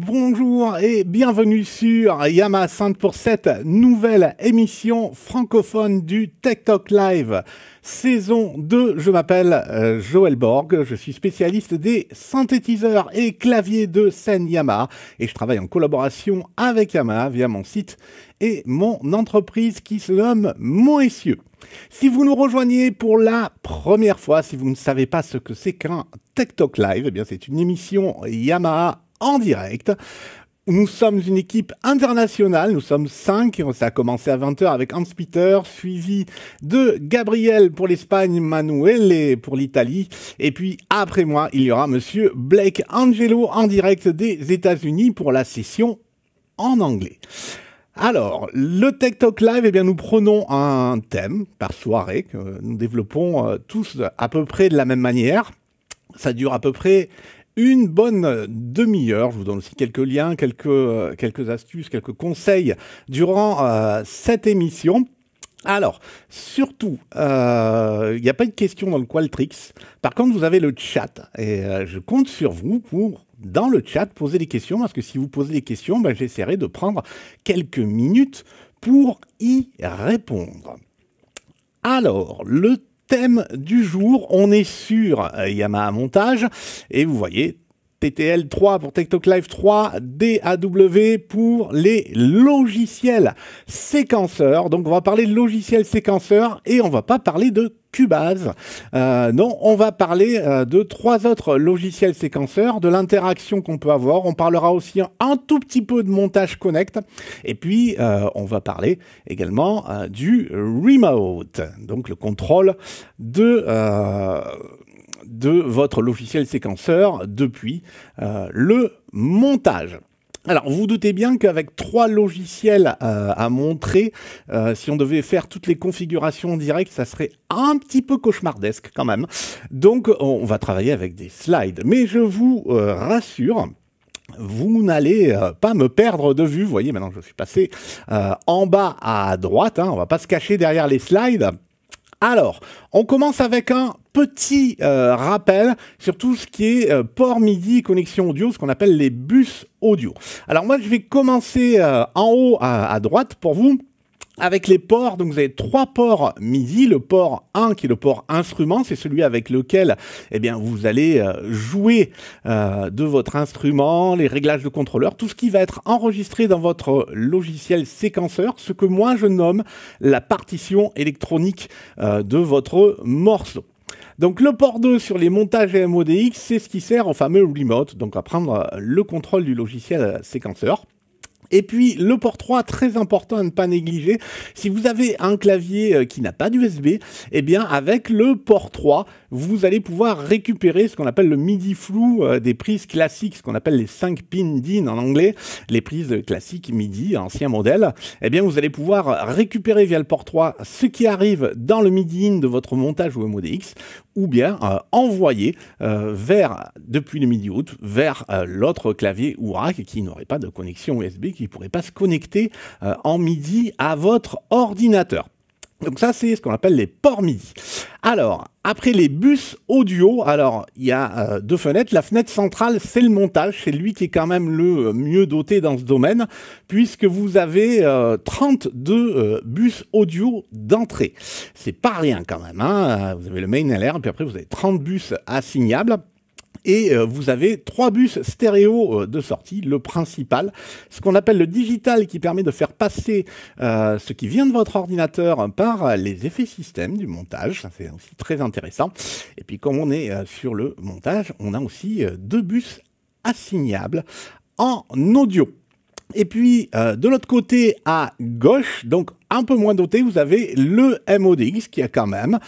Bonjour et bienvenue sur Yamaha sainte pour cette nouvelle émission francophone du Tech Talk Live. Saison 2, je m'appelle euh, Joël Borg, je suis spécialiste des synthétiseurs et claviers de scène Yamaha et je travaille en collaboration avec Yamaha via mon site et mon entreprise qui se nomme Moessieux. Si vous nous rejoignez pour la première fois, si vous ne savez pas ce que c'est qu'un Tech Talk Live, eh bien c'est une émission Yamaha en direct. Nous sommes une équipe internationale, nous sommes cinq, ça a commencé à 20h avec Hans Peter, suivi de Gabriel pour l'Espagne, Manuele pour l'Italie, et puis après moi, il y aura monsieur Blake Angelo en direct des États-Unis pour la session en anglais. Alors, le Tech Talk Live, eh bien, nous prenons un thème par soirée que nous développons euh, tous à peu près de la même manière. Ça dure à peu près une bonne demi-heure. Je vous donne aussi quelques liens, quelques, euh, quelques astuces, quelques conseils durant euh, cette émission. Alors, surtout, euh, il n'y a pas de questions dans le Qualtrics. Par contre, vous avez le chat et je compte sur vous pour dans le chat poser des questions parce que si vous posez des questions, ben, j'essaierai de prendre quelques minutes pour y répondre. Alors, le thème du jour. On est sur euh, Yamaha Montage et vous voyez TTL 3 pour TikTok Live 3, DAW pour les logiciels séquenceurs. Donc on va parler de logiciels séquenceurs et on va pas parler de Cubase. Euh, non, on va parler euh, de trois autres logiciels séquenceurs, de l'interaction qu'on peut avoir. On parlera aussi un tout petit peu de montage connect. Et puis, euh, on va parler également euh, du remote, donc le contrôle de de votre logiciel séquenceur depuis euh, le montage. Alors, vous, vous doutez bien qu'avec trois logiciels euh, à montrer, euh, si on devait faire toutes les configurations en direct, ça serait un petit peu cauchemardesque quand même. Donc, on va travailler avec des slides. Mais je vous rassure, vous n'allez pas me perdre de vue. Vous voyez, maintenant je suis passé en bas à droite. On hein. on va pas se cacher derrière les slides. Alors, on commence avec un petit euh, rappel sur tout ce qui est euh, port MIDI, connexion audio, ce qu'on appelle les bus audio. Alors moi, je vais commencer euh, en haut à droite pour vous avec les ports, donc vous avez trois ports MIDI. Le port 1 qui est le port instrument, c'est celui avec lequel eh bien, vous allez euh, jouer euh, de votre instrument, les réglages de contrôleur, tout ce qui va être enregistré dans votre logiciel séquenceur, ce que moi je nomme la partition électronique euh, de votre morceau. Donc le port 2 sur les montages MODX, c'est ce qui sert au fameux remote, donc à prendre le contrôle du logiciel séquenceur. Et puis le port 3, très important à ne pas négliger, si vous avez un clavier euh, qui n'a pas d'USB, eh bien avec le port 3, vous allez pouvoir récupérer ce qu'on appelle le MIDI flou euh, des prises classiques, ce qu'on appelle les 5 pins DIN en anglais, les prises classiques MIDI, ancien modèle. Eh bien vous allez pouvoir récupérer via le port 3 ce qui arrive dans le MIDI in de votre montage ou MODX ou bien euh, envoyer euh, vers, depuis le midi-août, vers euh, l'autre clavier ou rack qui n'aurait pas de connexion USB, qui ne pourrait pas se connecter en midi à votre ordinateur. Donc ça, c'est ce qu'on appelle les ports MIDI. Alors, après les bus audio, alors il y a euh, deux fenêtres. La fenêtre centrale, c'est le montage. C'est lui qui est quand même le euh, mieux doté dans ce domaine, puisque vous avez 32 euh, bus audio d'entrée. C'est pas rien quand même. Hein vous avez le main alert, puis après vous avez 30 bus assignables. Et euh, vous avez trois bus stéréo euh, de sortie, le principal, ce qu'on appelle le digital qui permet de faire passer euh, ce qui vient de votre ordinateur par les effets système du montage, c'est aussi très intéressant. Et puis comme on est sur le montage, on a aussi deux bus assignables en audio. Et puis, de l'autre côté, à gauche, donc un peu moins doté, vous avez le MODX qui a quand même...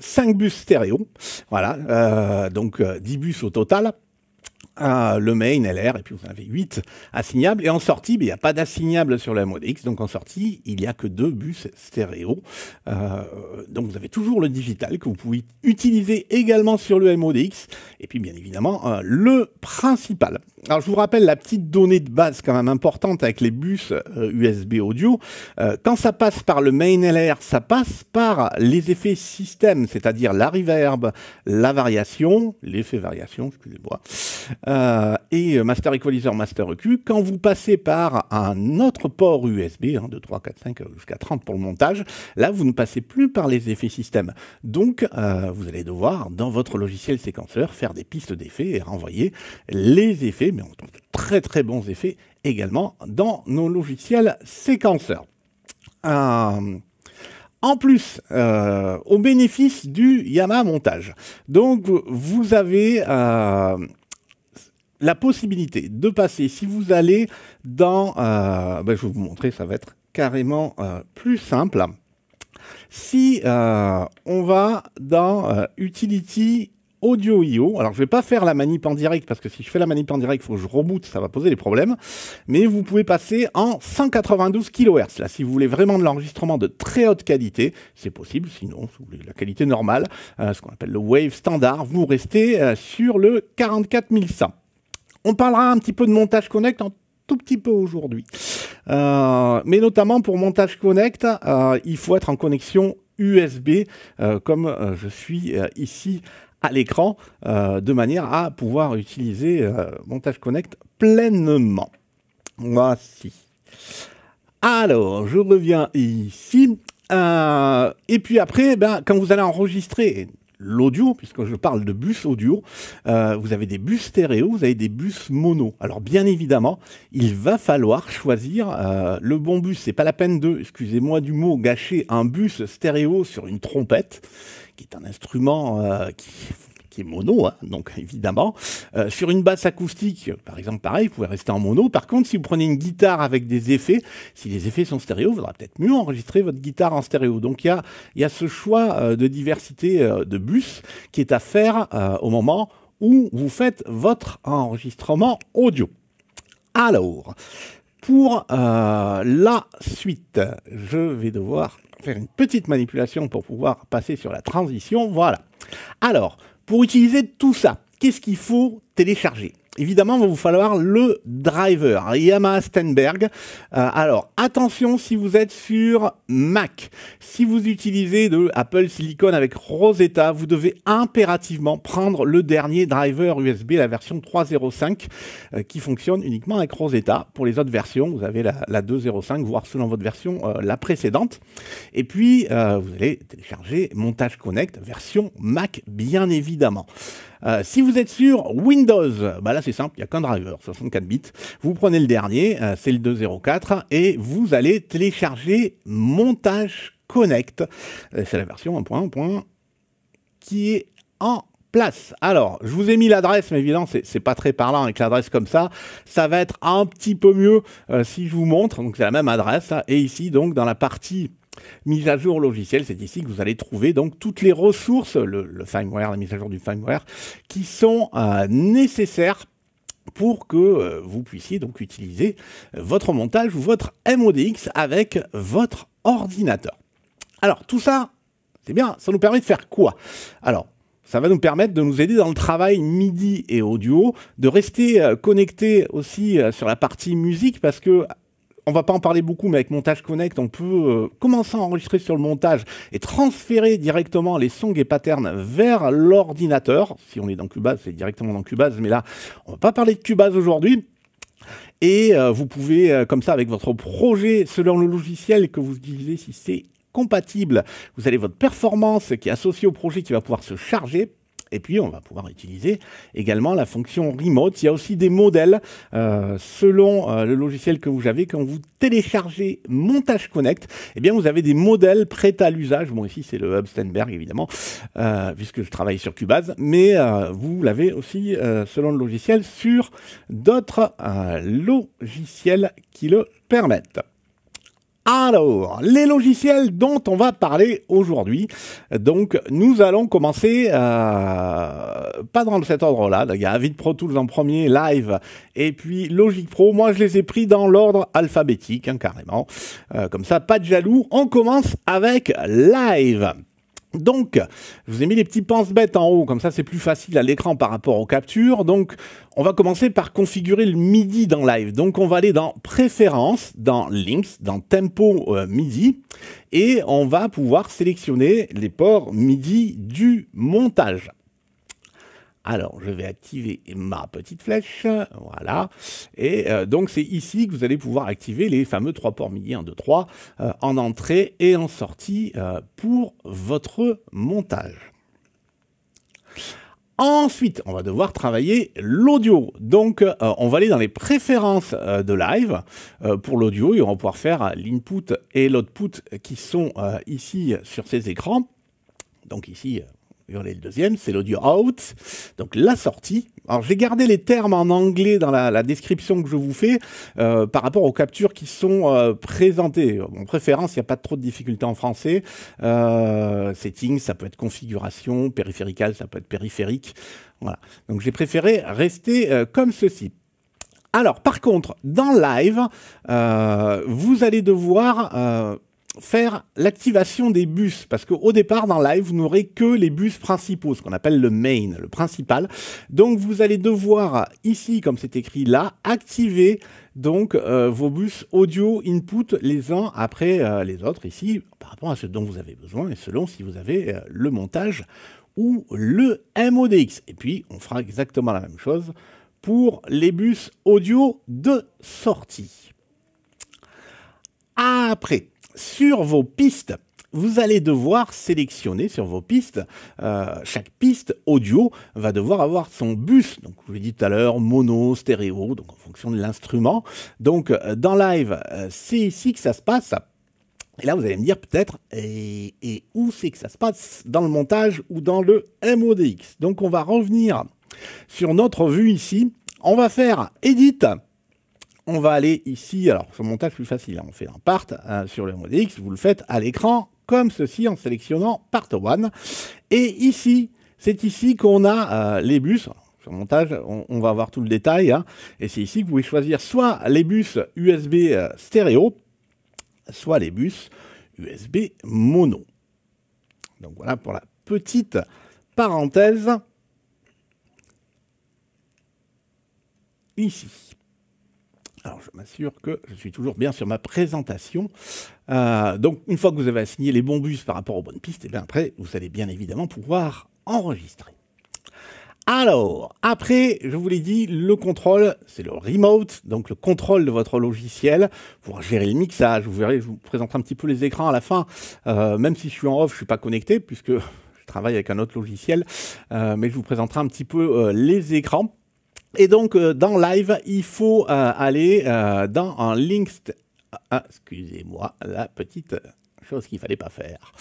5 bus stéréo, voilà, euh, donc 10 euh, bus au total le main LR, et puis vous avez 8 assignables. Et en sortie, ben, il n'y a pas d'assignable sur le MODX donc en sortie, il n'y a que deux bus stéréo. Euh, donc vous avez toujours le digital que vous pouvez utiliser également sur le MODX et puis bien évidemment euh, le principal. Alors je vous rappelle la petite donnée de base quand même importante avec les bus USB euh, audio. quand ça passe par le main LR, ça passe par les effets système, c'est-à-dire la reverb, la variation, l'effet variation, excusez-moi, euh, et euh, Master Equalizer, Master EQ. Quand vous passez par un autre port USB, hein, 2, 3, 4, 5, jusqu'à 30 pour le montage, là, vous ne passez plus par les effets système. Donc, euh, vous allez devoir, dans votre logiciel séquenceur, faire des pistes d'effets et renvoyer les effets, mais on trouve de très très bons effets également dans nos logiciels séquenceurs. en plus, au bénéfice du Yamaha montage. Donc, vous avez la possibilité de passer, si vous allez dans, euh, ben, je vais vous montrer, ça va être carrément euh, plus simple. Si euh, on va dans Utility Audio IO, alors je ne vais pas faire la manip en direct parce que si je fais la manip en direct, il faut que je reboot, ça va poser des problèmes. Mais vous pouvez passer en 192 kHz. Là, si vous voulez vraiment de l'enregistrement de très haute qualité, c'est possible. Sinon, si vous voulez la qualité normale, ce qu'on appelle le wave standard, vous restez sur le 44100. On parlera un petit peu de Montage Connect en tout petit peu aujourd'hui. Euh, mais notamment pour Montage Connect, euh, il faut être en connexion USB, euh, comme je suis ici à l'écran, de manière à pouvoir utiliser Montage Connect pleinement. Voici. Alors, je reviens ici. et puis après, eh ben, quand vous allez enregistrer, l'audio, puisque je parle de bus audio, euh, vous avez des bus stéréo, vous avez des bus mono. Alors bien évidemment, il va falloir choisir euh, le bon bus. C'est pas la peine de, excusez-moi du mot, gâcher un bus stéréo sur une trompette, qui est un instrument euh, qui qui est mono, hein, donc évidemment. Euh, sur une basse acoustique, par exemple, pareil, vous pouvez rester en mono. Par contre, si vous prenez une guitare avec des effets, si les effets sont stéréo, il faudra peut-être mieux enregistrer votre guitare en stéréo. Donc il y a, ce choix euh, de diversité euh, de bus qui est à faire au moment où vous faites votre enregistrement audio. Alors, pour la suite, je vais devoir faire une petite manipulation pour pouvoir passer sur la transition. Voilà. Alors, pour utiliser tout ça, qu'est-ce qu'il faut télécharger évidemment, il va vous falloir le driver, Yamaha Steinberg. Euh, alors, attention si vous êtes sur Mac. Si vous utilisez de Apple Silicon avec Rosetta, vous devez impérativement prendre le dernier driver USB, la version 3.0.5, euh, qui fonctionne uniquement avec Rosetta. Pour les autres versions, vous avez la, 2.0.5, voire selon votre version, euh, la précédente. Et puis, vous allez télécharger Montage Connect, version Mac, bien évidemment. Euh, si vous êtes sur Windows, bah là c'est simple, il n'y a qu'un driver, 64 bits. Vous prenez le dernier, euh, c'est le 204, et vous allez télécharger Montage Connect. Euh, c'est la version 1.1. qui est en place. Alors, je vous ai mis l'adresse, mais évidemment, c'est pas très parlant avec l'adresse comme ça. Ça va être un petit peu mieux si je vous montre. Donc, c'est la même adresse. Hein. et ici, donc, dans la partie Mise à jour logiciel, c'est ici que vous allez trouver donc toutes les ressources, le, firmware, la mise à jour du firmware, qui sont euh, nécessaires pour que euh, vous puissiez donc utiliser votre montage ou votre MODX avec votre ordinateur. Alors tout ça, c'est bien, ça nous permet de faire quoi Alors, ça va nous permettre de nous aider dans le travail MIDI et audio, de rester euh, connecté aussi sur la partie musique parce que on va pas en parler beaucoup, mais avec Montage Connect, on peut euh, commencer à enregistrer sur le montage et transférer directement les songs et patterns vers l'ordinateur. Si on est dans Cubase, c'est directement dans Cubase, mais là, on va pas parler de Cubase aujourd'hui. Et euh, vous pouvez, euh, comme ça, avec votre projet, selon le logiciel que vous utilisez, si c'est compatible, vous avez votre performance qui est associée au projet qui va pouvoir se charger et puis, on va pouvoir utiliser également la fonction remote. Il y a aussi des modèles euh, selon euh, le logiciel que vous avez. Quand vous téléchargez Montage Connect, eh bien, vous avez des modèles prêts à l'usage. Bon, ici, c'est le Hub évidemment, euh, puisque je travaille sur Cubase, mais vous l'avez aussi, selon le logiciel, sur d'autres logiciels qui le permettent. Alors, les logiciels dont on va parler aujourd'hui. Donc, nous allons commencer, euh, pas dans cet ordre-là. Il y a Avid Pro Tools en premier, Live, et puis Logic Pro. Moi, je les ai pris dans l'ordre alphabétique, hein, carrément. Euh, comme ça, pas de jaloux. On commence avec Live. Donc, je vous ai mis les petits pince bêtes en haut, comme ça c'est plus facile à l'écran par rapport aux captures. Donc, on va commencer par configurer le MIDI dans Live. Donc, on va aller dans Préférences, dans Links, dans Tempo euh, MIDI, et on va pouvoir sélectionner les ports MIDI du montage. Alors, je vais activer ma petite flèche, voilà. Et euh, donc, c'est ici que vous allez pouvoir activer les fameux trois ports MIDI 1, 2, 3 en entrée et en sortie euh, pour votre montage. Ensuite, on va devoir travailler l'audio. Donc, euh, on va aller dans les préférences de live pour l'audio et on va pouvoir faire l'input et l'output qui sont ici sur ces écrans. Donc ici, le deuxième, c'est l'audio out, donc la sortie. Alors j'ai gardé les termes en anglais dans la, description que je vous fais euh, par rapport aux captures qui sont euh, présentées. En préférence, il n'y a pas trop de difficultés en français. Euh, settings, ça peut être configuration, périphérical, ça peut être périphérique. Voilà. Donc j'ai préféré rester comme ceci. Alors par contre, dans live, vous allez devoir faire l'activation des bus, parce qu'au départ, dans Live, vous n'aurez que les bus principaux, ce qu'on appelle le main, le principal. Donc, vous allez devoir, ici, comme c'est écrit là, activer donc euh, vos bus audio input les uns après euh, les autres, ici, par rapport à ce dont vous avez besoin, et selon si vous avez euh, le montage ou le MODX. Et puis, on fera exactement la même chose pour les bus audio de sortie. Après, sur vos pistes, vous allez devoir sélectionner sur vos pistes. Euh, chaque piste audio va devoir avoir son bus. Donc, je vous l'ai dit tout à l'heure, mono, stéréo, donc en fonction de l'instrument. Donc, euh, dans live, euh, c'est ici que ça se passe. Et là, vous allez me dire peut-être, et, et, où c'est que ça se passe Dans le montage ou dans le MODX Donc, on va revenir sur notre vue ici. On va faire Edit on va aller ici, alors ce montage plus facile, hein. on fait un part euh, sur le modèle X, vous le faites à l'écran comme ceci en sélectionnant part one. Et ici, c'est ici qu'on a euh, les bus. Sur montage, on, va voir tout le détail. Hein. et c'est ici que vous pouvez choisir soit les bus USB euh, stéréo, soit les bus USB mono. Donc voilà pour la petite parenthèse ici. Alors, je m'assure que je suis toujours bien sur ma présentation. Euh, donc, une fois que vous avez assigné les bons bus par rapport aux bonnes pistes, et eh bien après, vous allez bien évidemment pouvoir enregistrer. Alors, après, je vous l'ai dit, le contrôle, c'est le remote, donc le contrôle de votre logiciel pour gérer le mixage. Vous verrez, je vous présenterai un petit peu les écrans à la fin. Euh, même si je suis en off, je ne suis pas connecté puisque je travaille avec un autre logiciel. Euh, mais je vous présenterai un petit peu les écrans. Et donc, euh, dans Live, il faut euh, aller euh, dans un link. excusez-moi, la petite chose qu'il fallait pas faire.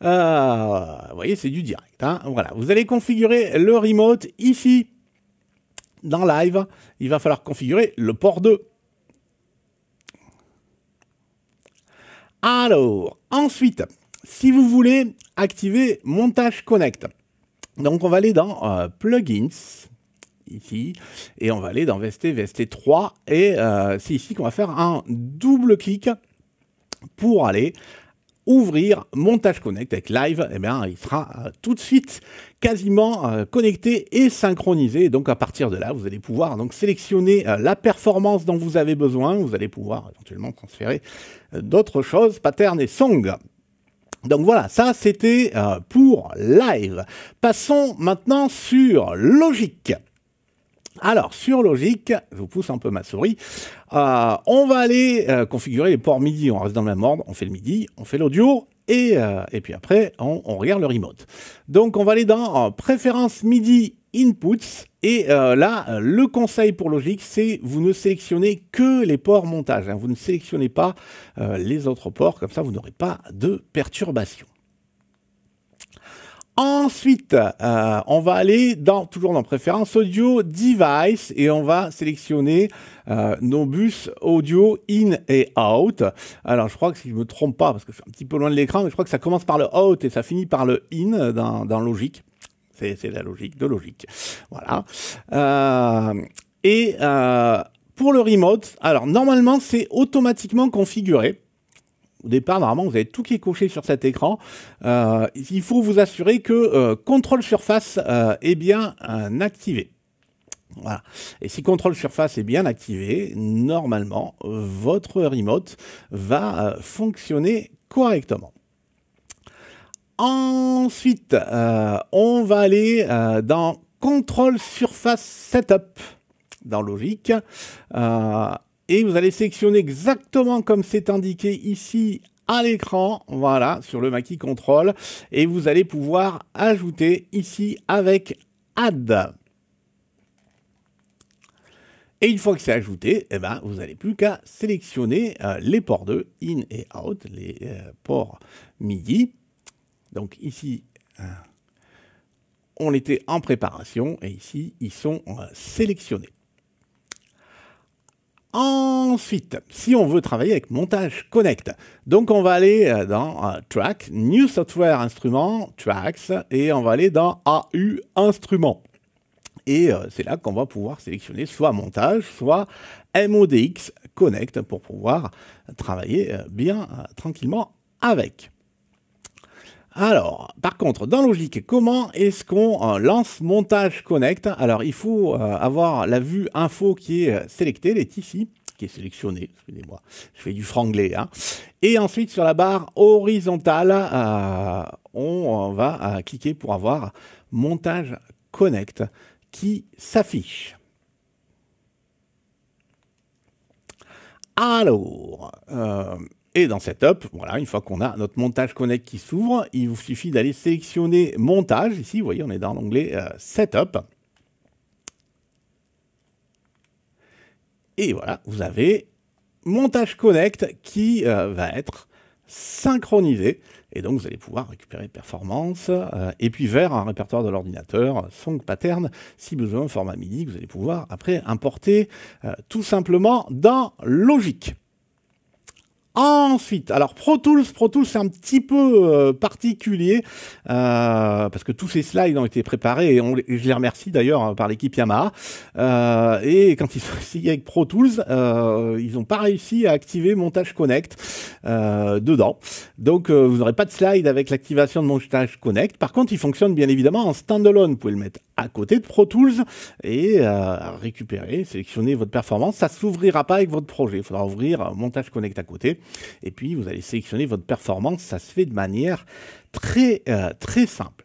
vous voyez, c'est du direct. Hein. voilà, vous allez configurer le remote ici. Dans Live, il va falloir configurer le port 2. Alors, ensuite, si vous voulez activer Montage Connect, donc on va aller dans Plugins, ici, et on va aller dans VST, VST 3, et euh, c'est ici qu'on va faire un double clic pour aller ouvrir Montage Connect avec Live, et eh bien, il sera euh, tout de suite quasiment euh, connecté et synchronisé. donc à partir de là, vous allez pouvoir donc sélectionner la performance dont vous avez besoin. Vous allez pouvoir éventuellement transférer d'autres choses, patterns et song. Donc voilà, ça c'était pour Live. Passons maintenant sur Logique. Alors, sur Logic, je vous pousse un peu ma souris, euh, on va aller euh, configurer les ports MIDI, on reste dans le même ordre, on fait le MIDI, on fait l'audio, et, euh, puis après, on, regarde le remote. Donc, on va aller dans Préférences MIDI Inputs, et là, le conseil pour Logic, c'est vous ne sélectionnez que les ports montage, hein. vous ne sélectionnez pas les autres ports, comme ça vous n'aurez pas de perturbation. Ensuite, euh, on va aller dans toujours dans préférence audio device et on va sélectionner euh, nos bus audio in et out. Alors je crois que si je me trompe pas parce que c'est un petit peu loin de l'écran, mais je crois que ça commence par le out et ça finit par le in dans, dans logique. C'est la logique de logique. Voilà. Euh, et pour le remote, alors normalement c'est automatiquement configuré. Au départ, normalement, vous avez tout qui est coché sur cet écran. Euh, il faut vous assurer que Control euh, contrôle surface euh, est bien activé. Voilà. Et si contrôle surface est bien activé, normalement, votre remote va fonctionner correctement. Ensuite, on va aller dans Contrôle Surface Setup dans Logique et vous allez sélectionner exactement comme c'est indiqué ici à l'écran, voilà, sur le maquis contrôle, et vous allez pouvoir ajouter ici avec Add. Et une fois que c'est ajouté, eh ben, vous n'avez plus qu'à sélectionner euh, les ports 2, in et out, les euh, ports MIDI. Donc ici, euh, on était en préparation et ici, ils sont sélectionnés. Ensuite, si on veut travailler avec Montage Connect, donc on va aller euh, dans euh, Track, New Software Instrument, Tracks, et on va aller dans AU Instrument. Et euh, c'est là qu'on va pouvoir sélectionner soit Montage, soit MODX Connect pour pouvoir travailler bien tranquillement avec. Alors, par contre, dans Logique, comment est-ce qu'on euh, lance Montage Connect Alors, il faut euh, avoir la vue info qui est euh, sélectionnée, elle est ici qui est sélectionnée. excusez-moi, je fais du franglais. Hein. Et ensuite, sur la barre horizontale, on va cliquer pour avoir Montage Connect qui s'affiche. Alors, et dans Setup, voilà, une fois qu'on a notre montage Connect qui s'ouvre, il vous suffit d'aller sélectionner Montage. Ici, vous voyez, on est dans l'onglet euh, Setup. Et voilà, vous avez Montage Connect qui euh, va être synchronisé. Et donc, vous allez pouvoir récupérer performance euh, et puis vers un répertoire de l'ordinateur, song pattern, si besoin, format MIDI, que vous allez pouvoir après importer tout simplement dans Logic. Ensuite, alors Pro Tools, Pro Tools c'est un petit peu euh, particulier euh, parce que tous ces slides ont été préparés et, je les remercie d'ailleurs hein, par l'équipe Yamaha. Euh, et quand ils sont ici avec Pro Tools, ils n'ont pas réussi à activer Montage Connect dedans. Donc vous n'aurez pas de slide avec l'activation de Montage Connect. Par contre, il fonctionne bien évidemment en standalone. Vous pouvez le mettre à côté de Pro Tools et récupérer, sélectionner votre performance. Ça s'ouvrira pas avec votre projet. Il faudra ouvrir Montage Connect à côté et puis vous allez sélectionner votre performance. Ça se fait de manière très, euh, très simple.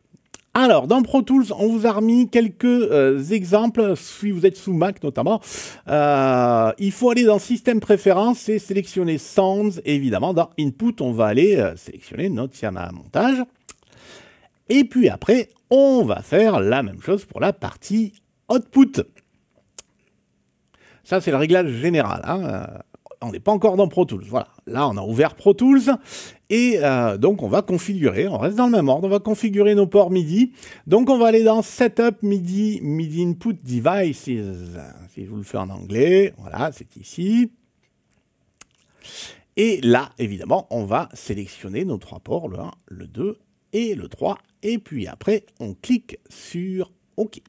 Alors, dans Pro Tools, on vous a remis quelques euh, exemples, si vous êtes sous Mac notamment. Euh, il faut aller dans Système Préférences et sélectionner Sounds. Évidemment, dans Input, on va aller sélectionner notre à Montage. Et puis après, on va faire la même chose pour la partie Output. Ça, c'est le réglage général. Hein on n'est pas encore dans Pro Tools. Voilà, là on a ouvert Pro Tools et euh, donc on va configurer, on reste dans le même ordre, on va configurer nos ports MIDI. Donc on va aller dans Setup MIDI, MIDI Input Devices, si je vous le fais en anglais, voilà, c'est ici. Et là, évidemment, on va sélectionner nos trois ports, le 1, le 2 et le 3. Et puis après, on clique sur OK.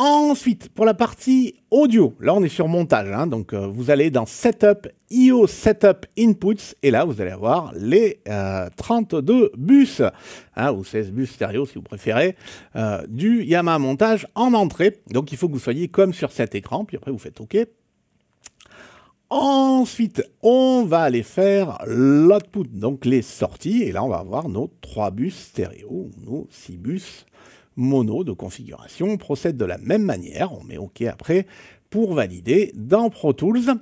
Ensuite, pour la partie audio, là on est sur montage, hein, donc euh, vous allez dans Setup, IO Setup Inputs, et là vous allez avoir les 32 euh, bus, hein, ou 16 bus stéréo si vous préférez, euh, du Yamaha Montage en entrée. Donc il faut que vous soyez comme sur cet écran, puis après vous faites OK. Ensuite, on va aller faire l'output, donc les sorties, et là on va avoir nos 3 bus stéréo, nos 6 bus mono de configuration procède de la même manière, on met OK après, pour valider dans Pro Tools.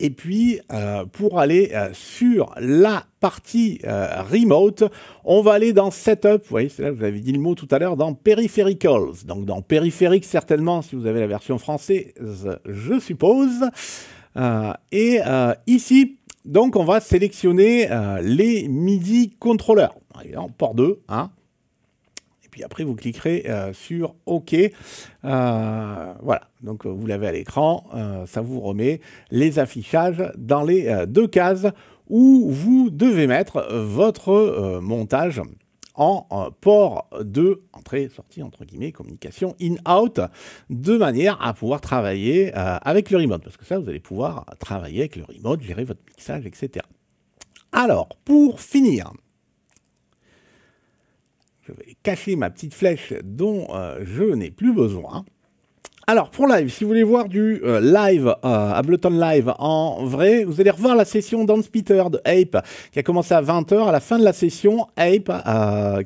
Et puis, euh, pour aller euh, sur la partie euh, remote, on va aller dans Setup. Vous voyez, c'est là, vous avez dit le mot tout à l'heure, dans Periphericals. Donc, dans Périphérique, certainement, si vous avez la version française, je suppose. et ici, donc, on va sélectionner les MIDI contrôleurs. Par port 2, hein, après vous cliquerez euh, sur OK. Euh, voilà, donc euh, vous l'avez à l'écran, ça vous remet les affichages dans les deux cases où vous devez mettre votre montage en port de entrée, sortie, entre guillemets, communication in-out, de manière à pouvoir travailler avec le remote. Parce que ça, vous allez pouvoir travailler avec le remote, gérer votre mixage, etc. Alors, pour finir, je vais cacher ma petite flèche dont euh, je n'ai plus besoin. Alors pour live, si vous voulez voir du euh, live, euh, Ableton Live en vrai, vous allez revoir la session Dance Peter de Ape qui a commencé à 20h. À la fin de la session, Ape,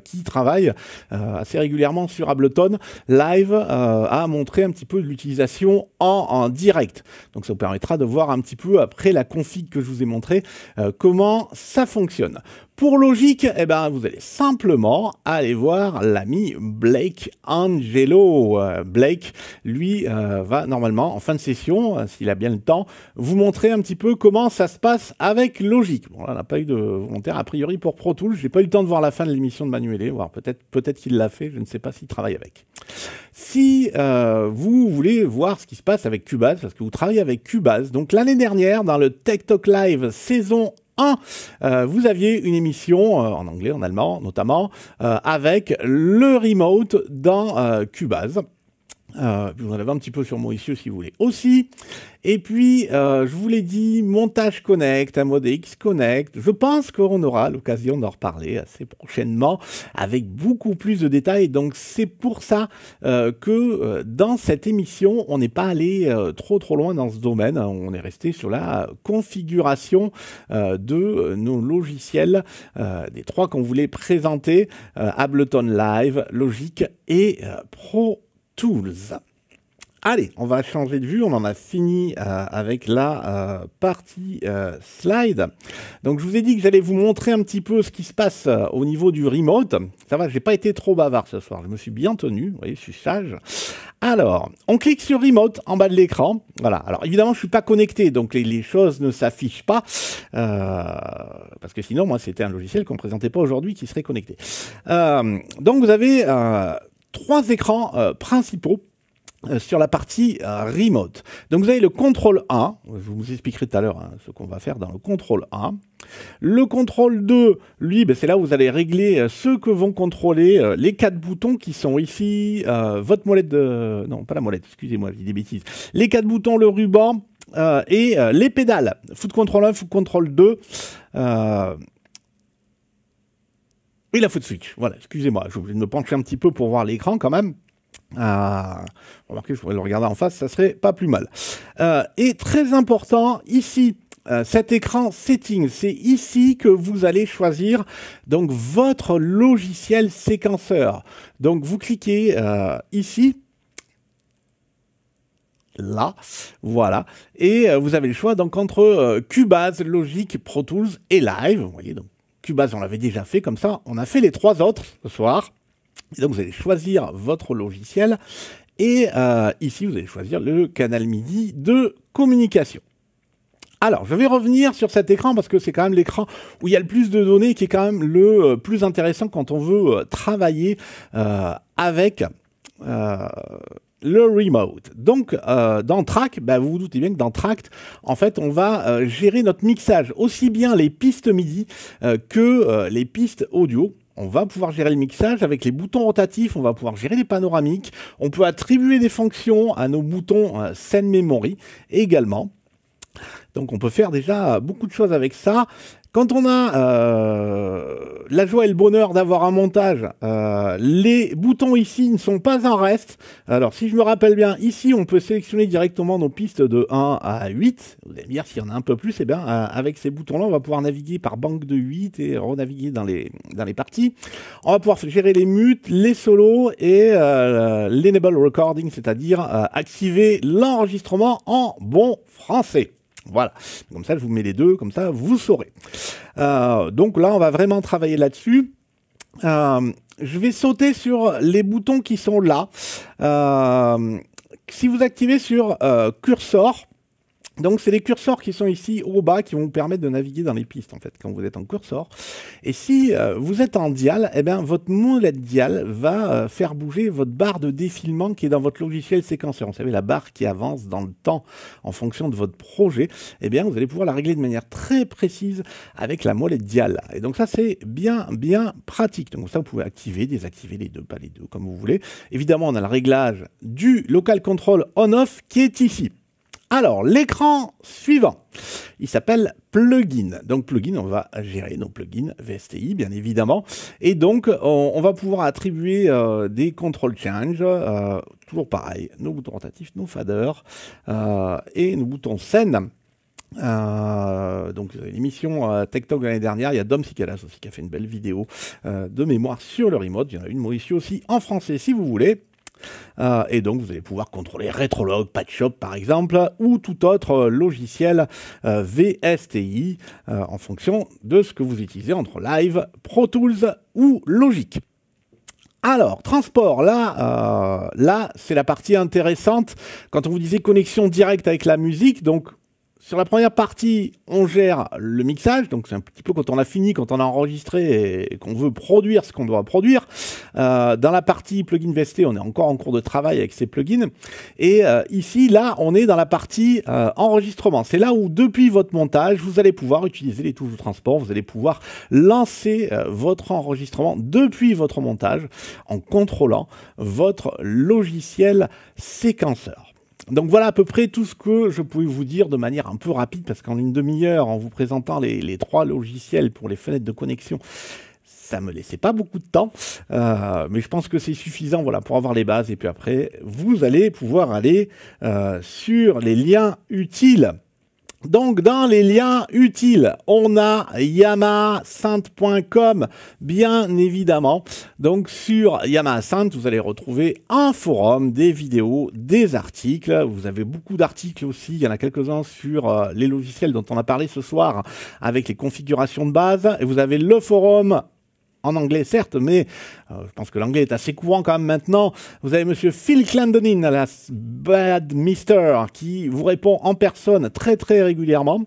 qui travaille assez régulièrement sur Ableton Live, a montré un petit peu de l'utilisation en, en, direct. Donc ça vous permettra de voir un petit peu après la config que je vous ai montrée comment ça fonctionne. Pour logique, eh ben, vous allez simplement aller voir l'ami Blake Angelo. Euh, Blake, lui, euh, va normalement, en fin de session, euh, s'il a bien le temps, vous montrer un petit peu comment ça se passe avec logique. Bon, là, on n'a pas eu de volontaire, a priori, pour Pro Tools. n'ai pas eu le temps de voir la fin de l'émission de Manuelé, voir peut-être peut-être qu'il l'a fait, je ne sais pas s'il travaille avec. Si vous voulez voir ce qui se passe avec Cubase, parce que vous travaillez avec Cubase, donc l'année dernière, dans le Tech Talk Live saison 1, euh, vous aviez une émission euh, en anglais, en allemand notamment, euh, avec le remote dans Cubase. Euh, vous en avez un petit peu sur Mauricio si vous voulez aussi. Et puis, euh, je vous l'ai dit, Montage Connect, X Connect. Je pense qu'on aura l'occasion d'en reparler assez prochainement avec beaucoup plus de détails. Donc, c'est pour ça euh, que dans cette émission, on n'est pas allé trop trop loin dans ce domaine. On est resté sur la configuration de nos logiciels, des trois qu'on voulait présenter Ableton Live, Logic et Pro Tools. Allez, on va changer de vue, on en a fini euh, avec la euh, partie euh, slide. Donc je vous ai dit que j'allais vous montrer un petit peu ce qui se passe au niveau du remote. Ça va, j'ai pas été trop bavard ce soir, je me suis bien tenu, vous voyez, je suis sage. Alors, on clique sur remote en bas de l'écran. Voilà, alors évidemment je suis pas connecté, donc les, choses ne s'affichent pas. parce que sinon, moi c'était un logiciel qu'on présentait pas aujourd'hui qui serait connecté. donc vous avez trois écrans euh, principaux euh, sur la partie euh, remote. Donc vous avez le contrôle 1, je vous expliquerai tout à l'heure hein, ce qu'on va faire dans le contrôle 1. Le contrôle 2, lui, ben, c'est là où vous allez régler ce que vont contrôler les quatre boutons qui sont ici, votre molette de... Non, pas la molette, excusez-moi, j'ai dis des bêtises. Les quatre boutons, le ruban et les pédales. Foot control 1, foot control 2 et la foot switch. Voilà, excusez-moi, je vais me pencher un petit peu pour voir l'écran quand même. Euh, remarquez, je pourrais le regarder en face, ça serait pas plus mal. Euh, et très important, ici, euh, cet écran Settings, c'est ici que vous allez choisir donc votre logiciel séquenceur. Donc vous cliquez ici là. Voilà. Et vous avez le choix donc entre Cubase, Logic, Pro Tools et Live. Vous voyez donc Cubase, on l'avait déjà fait comme ça. On a fait les trois autres ce soir. donc, vous allez choisir votre logiciel. Et euh, ici, vous allez choisir le canal MIDI de communication. Alors, je vais revenir sur cet écran parce que c'est quand même l'écran où il y a le plus de données qui est quand même le euh, plus intéressant quand on veut euh, travailler avec le remote. Donc, euh, dans Track, ben, vous vous doutez bien que dans Tract, en fait, on va euh, gérer notre mixage, aussi bien les pistes MIDI euh, que les pistes audio. On va pouvoir gérer le mixage avec les boutons rotatifs, on va pouvoir gérer les panoramiques, on peut attribuer des fonctions à nos boutons scène memory également. Donc on peut faire déjà beaucoup de choses avec ça. Quand on a euh, la joie et le bonheur d'avoir un montage, euh, les boutons ici ne sont pas en reste. Alors si je me rappelle bien, ici on peut sélectionner directement nos pistes de 1 à 8. Vous allez me dire s'il y en a un peu plus, eh bien euh, avec ces boutons-là, on va pouvoir naviguer par banque de 8 et renaviguer dans les, dans les parties. On va pouvoir gérer les mutes, les solos et l'enable recording, c'est-à-dire activer l'enregistrement en bon français. Voilà. Comme ça, je vous mets les deux, comme ça, vous saurez. Euh, donc là, on va vraiment travailler là-dessus. Euh, je vais sauter sur les boutons qui sont là. Euh, si vous activez sur curseur, donc c'est les curseurs qui sont ici au bas qui vont vous permettre de naviguer dans les pistes en fait quand vous êtes en curseur. Et si euh, vous êtes en dial, eh bien votre molette dial va euh, faire bouger votre barre de défilement qui est dans votre logiciel séquenceur. Vous savez la barre qui avance dans le temps en fonction de votre projet. Eh bien vous allez pouvoir la régler de manière très précise avec la molette dial. Et donc ça c'est bien bien pratique. Donc ça vous pouvez activer, désactiver les deux, pas les deux comme vous voulez. Évidemment on a le réglage du local control on/off qui est ici. Alors, l'écran suivant, il s'appelle plugin. Donc, plugin, on va gérer nos plugins VSTI, bien évidemment. Et donc, on, va pouvoir attribuer euh, des control change, euh, toujours pareil, nos boutons rotatifs, nos faders euh, et nos boutons scène. donc l'émission TikTok Tech l'année dernière, il y a Dom Sicalas aussi qui a fait une belle vidéo de mémoire sur le remote. Il y en a une ici aussi en français si vous voulez. Euh, et donc, vous allez pouvoir contrôler Retrolog, Shop par exemple, ou tout autre euh, logiciel euh, VSTI en fonction de ce que vous utilisez entre Live, Pro Tools ou Logic. Alors, transport, là, là, c'est la partie intéressante. Quand on vous disait connexion directe avec la musique, donc sur la première partie, on gère le mixage, donc c'est un petit peu quand on a fini, quand on a enregistré et qu'on veut produire ce qu'on doit produire. Euh, dans la partie plugin vesté, on est encore en cours de travail avec ces plugins. Et euh, ici, là, on est dans la partie euh, enregistrement. C'est là où, depuis votre montage, vous allez pouvoir utiliser les touches de transport, vous allez pouvoir lancer votre enregistrement depuis votre montage en contrôlant votre logiciel séquenceur. Donc voilà à peu près tout ce que je pouvais vous dire de manière un peu rapide, parce qu'en une demi-heure, en vous présentant les, trois logiciels pour les fenêtres de connexion, ça me laissait pas beaucoup de temps, euh, mais je pense que c'est suffisant voilà, pour avoir les bases. Et puis après, vous allez pouvoir aller euh, sur les liens utiles donc dans les liens utiles, on a yamahasynth.com bien évidemment. Donc sur yamahasynth, vous allez retrouver un forum, des vidéos, des articles. Vous avez beaucoup d'articles aussi, il y en a quelques-uns sur euh, les logiciels dont on a parlé ce soir avec les configurations de base. Et vous avez le forum en anglais certes, mais euh, je pense que l'anglais est assez courant quand même maintenant. Vous avez monsieur Phil Clandonin la Bad Mister qui vous répond en personne très très régulièrement.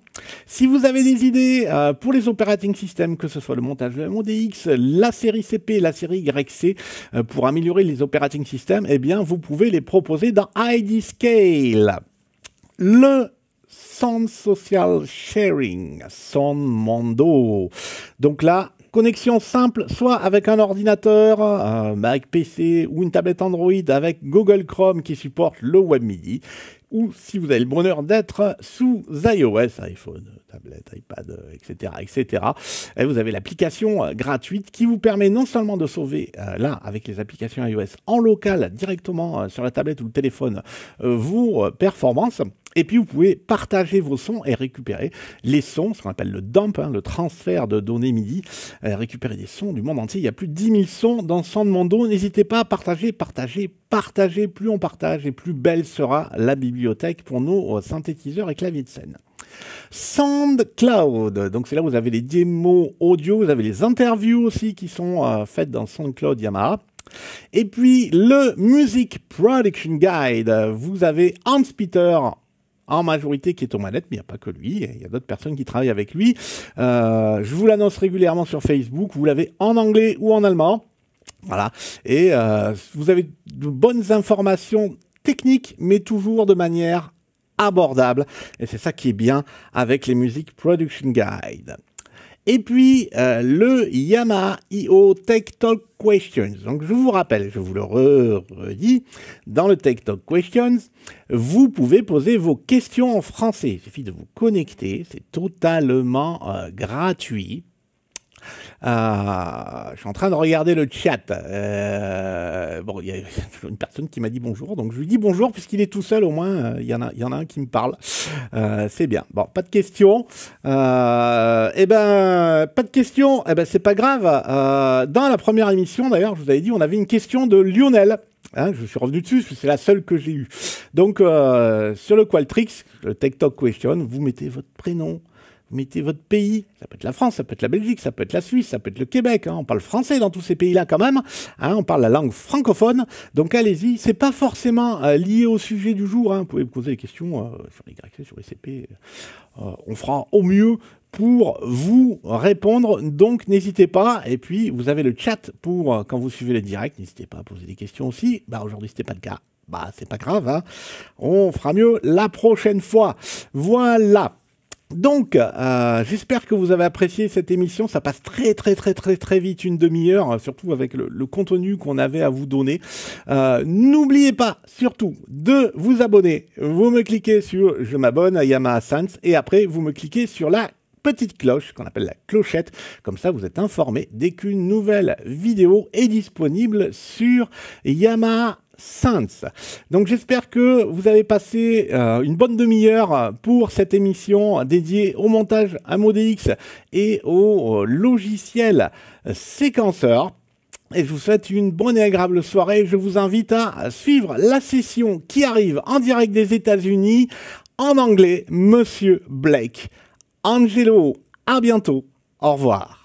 Si vous avez des idées euh, pour les operating systems, que ce soit le montage de MODX, la série CP, la série YC, euh, pour améliorer les operating systems, eh bien vous pouvez les proposer dans ID Scale. Le Sound Social Sharing, Sound Mondo. Donc là, Connexion simple, soit avec un ordinateur, Mac PC ou une tablette Android avec Google Chrome qui supporte le Web MIDI ou si vous avez le bonheur d'être sous iOS, iPhone, tablette, iPad, etc., etc., et eh, vous avez l'application euh, gratuite qui vous permet non seulement de sauver, euh, là, avec les applications iOS en local, directement euh, sur la tablette ou le téléphone, vos performances, et puis, vous pouvez partager vos sons et récupérer les sons, ce qu'on appelle le dump, hein, le transfert de données MIDI, euh, récupérer des sons du monde entier. Il y a plus de 10 000 sons dans Sandmondo. N'hésitez pas à partager, partager, partager. Plus on partage et plus belle sera la bibliothèque pour nos euh, synthétiseurs et claviers de scène. SoundCloud. Donc c'est là où vous avez les démos audio, vous avez les interviews aussi qui sont euh, faites dans SoundCloud Yamaha. Et puis le Music Production Guide, vous avez Hans Peter en majorité qui est au Manette, mais il n'y a pas que lui, il y a d'autres personnes qui travaillent avec lui. Euh, je vous l'annonce régulièrement sur Facebook, vous l'avez en anglais ou en allemand. Voilà. Et euh, vous avez de bonnes informations techniques, mais toujours de manière abordable. Et c'est ça qui est bien avec les Music Production Guide. Et puis euh, le Yamaha IO Tech Talk Questions. Donc je vous rappelle, je vous le redis, dans le Tech Talk Questions, vous pouvez poser vos questions en français. Il suffit de vous connecter, c'est totalement euh, gratuit. Euh, je suis en train de regarder le chat. Euh, bon, il y a une personne qui m'a dit bonjour, donc je lui dis bonjour puisqu'il est tout seul au moins. Euh, il y, en a, il y en a un qui me parle. c'est bien. Bon, pas de questions. et eh ben, pas de questions. Eh ben, c'est pas grave. dans la première émission, d'ailleurs, je vous avais dit, on avait une question de Lionel. Hein, je suis revenu dessus, c'est la seule que j'ai eue. Donc, sur le Qualtrics, le TikTok question, vous mettez votre prénom, mettez votre pays. Ça peut être la France, ça peut être la Belgique, ça peut être la Suisse, ça peut être le Québec. Hein. On parle français dans tous ces pays-là quand même. Hein. On parle la langue francophone. Donc allez-y. C'est pas forcément euh, lié au sujet du jour. Hein. Vous pouvez me poser des questions euh, sur les sur les CP. Euh, on fera au mieux pour vous répondre. Donc n'hésitez pas. Et puis vous avez le chat pour quand vous suivez les directs. N'hésitez pas à poser des questions aussi. Bah aujourd'hui c'était pas le cas. Bah c'est pas grave. On fera mieux la prochaine fois. Voilà. Donc, euh, j'espère que vous avez apprécié cette émission. Ça passe très très très très très vite, une demi-heure, euh, surtout avec le, contenu qu'on avait à vous donner. Euh, n'oubliez pas surtout de vous abonner. Vous me cliquez sur je m'abonne à Yamaha Sans et après vous me cliquez sur la petite cloche qu'on appelle la clochette. Comme ça, vous êtes informé dès qu'une nouvelle vidéo est disponible sur Yamaha Saints. Donc j'espère que vous avez passé euh, une bonne demi-heure pour cette émission dédiée au montage à MODX et au euh, logiciel séquenceur. Et je vous souhaite une bonne et agréable soirée. Je vous invite à suivre la session qui arrive en direct des États-Unis en anglais, Monsieur Blake. Angelo, à bientôt. Au revoir.